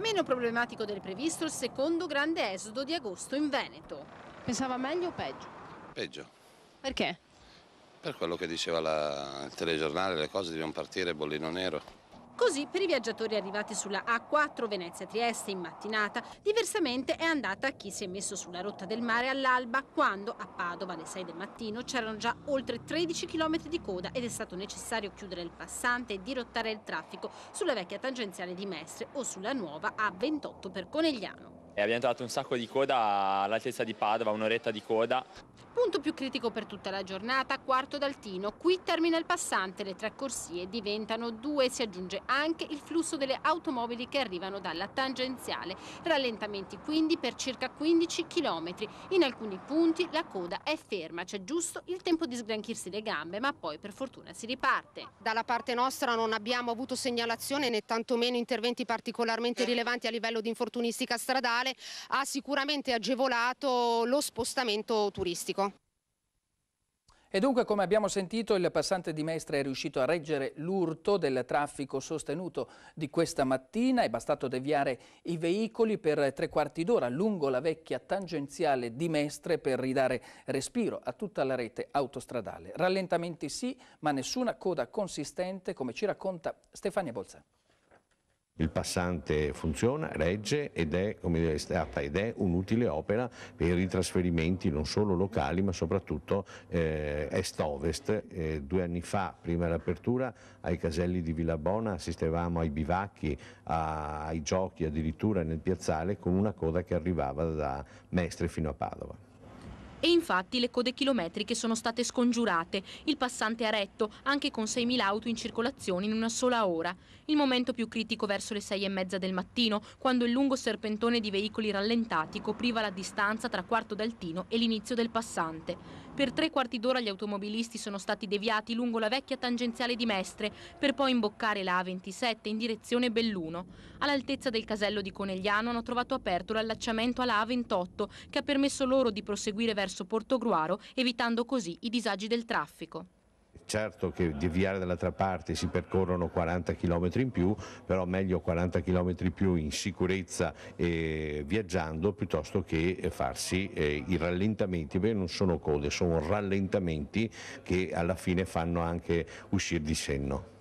Meno problematico del previsto il secondo grande esodo di agosto in Veneto. Pensava meglio o peggio? Peggio. Perché? Per quello che diceva la... il telegiornale, le cose devono partire bollino nero. Così per i viaggiatori arrivati sulla A4 Venezia-Trieste in mattinata, diversamente è andata a chi si è messo sulla rotta del mare all'alba quando a Padova alle 6 del mattino c'erano già oltre 13 km di coda ed è stato necessario chiudere il passante e dirottare il traffico sulla vecchia tangenziale di Mestre o sulla nuova A28 per Conegliano e abbiamo trovato un sacco di coda all'altezza di Padova, un'oretta di coda. Punto più critico per tutta la giornata, quarto d'altino. Qui termina il passante, le tre corsie diventano due, si aggiunge anche il flusso delle automobili che arrivano dalla tangenziale. Rallentamenti quindi per circa 15 km. In alcuni punti la coda è ferma, c'è giusto il tempo di sbianchirsi le gambe, ma poi per fortuna si riparte. Dalla parte nostra non abbiamo avuto segnalazione né tantomeno interventi particolarmente eh. rilevanti a livello di infortunistica stradale particolare ha sicuramente agevolato lo spostamento turistico. E dunque, come abbiamo sentito, il passante di Mestre è riuscito a reggere l'urto del traffico sostenuto di questa mattina. È bastato deviare i veicoli per tre quarti d'ora lungo la vecchia tangenziale di Mestre per ridare respiro a tutta la rete autostradale. Rallentamenti sì, ma nessuna coda consistente, come ci racconta Stefania Bolzano il passante funziona, regge ed è, dire, è stata ed è un'utile opera per i trasferimenti non solo locali ma soprattutto eh, est-ovest. Eh, due anni fa, prima dell'apertura, ai caselli di Villabona assistevamo ai bivacchi, a, ai giochi addirittura nel piazzale con una coda che arrivava da Mestre fino a Padova. E infatti le code chilometriche sono state scongiurate, il passante ha retto, anche con 6.000 auto in circolazione in una sola ora. Il momento più critico verso le e mezza del mattino, quando il lungo serpentone di veicoli rallentati copriva la distanza tra Quarto d'Altino e l'inizio del passante. Per tre quarti d'ora gli automobilisti sono stati deviati lungo la vecchia tangenziale di Mestre, per poi imboccare la A27 in direzione Belluno. All'altezza del casello di Conegliano hanno trovato aperto l'allacciamento alla A28, che ha permesso loro di proseguire verso verso Portogruaro, evitando così i disagi del traffico. Certo che deviare dall'altra parte si percorrono 40 km in più, però meglio 40 km in più in sicurezza eh, viaggiando piuttosto che eh, farsi eh, i rallentamenti, perché non sono code, sono rallentamenti che alla fine fanno anche uscire di senno.